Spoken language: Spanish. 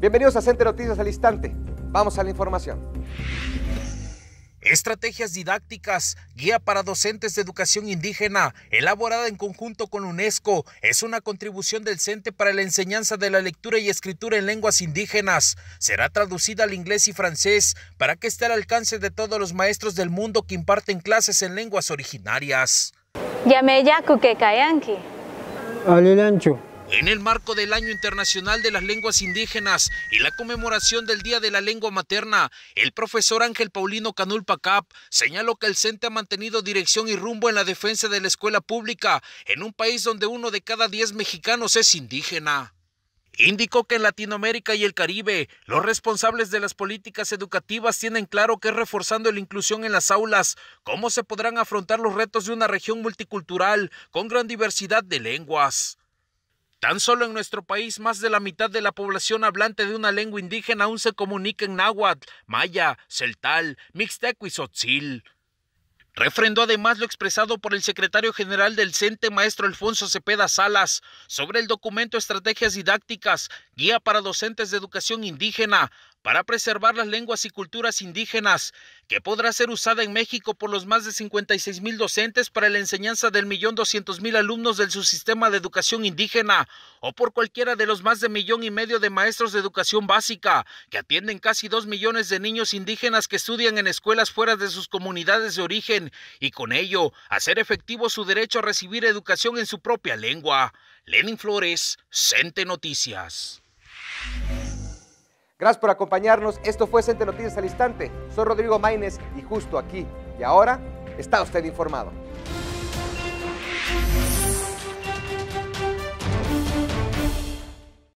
Bienvenidos a CENTE Noticias al Instante. Vamos a la información. Estrategias didácticas, guía para docentes de educación indígena, elaborada en conjunto con UNESCO, es una contribución del CENTE para la enseñanza de la lectura y escritura en lenguas indígenas. Será traducida al inglés y francés para que esté al alcance de todos los maestros del mundo que imparten clases en lenguas originarias. llame ya Alelanchu en el marco del Año Internacional de las Lenguas Indígenas y la conmemoración del Día de la Lengua Materna, el profesor Ángel Paulino Canul Pacap señaló que el CENTE ha mantenido dirección y rumbo en la defensa de la escuela pública en un país donde uno de cada diez mexicanos es indígena. Indicó que en Latinoamérica y el Caribe, los responsables de las políticas educativas tienen claro que es reforzando la inclusión en las aulas, cómo se podrán afrontar los retos de una región multicultural con gran diversidad de lenguas. Tan solo en nuestro país, más de la mitad de la población hablante de una lengua indígena aún se comunica en náhuatl, maya, celtal, mixteco y tzotzil. Refrendó además lo expresado por el secretario general del CENTE, maestro Alfonso Cepeda Salas, sobre el documento Estrategias Didácticas, Guía para Docentes de Educación Indígena, para preservar las lenguas y culturas indígenas, que podrá ser usada en México por los más de 56 mil docentes para la enseñanza del millón doscientos mil alumnos del subsistema de educación indígena, o por cualquiera de los más de millón y medio de maestros de educación básica, que atienden casi dos millones de niños indígenas que estudian en escuelas fuera de sus comunidades de origen, y con ello hacer efectivo su derecho a recibir educación en su propia lengua. Lenin Flores, Cente Noticias. Gracias por acompañarnos. Esto fue Sente Noticias al Instante. Soy Rodrigo Maínez y justo aquí y ahora está usted informado.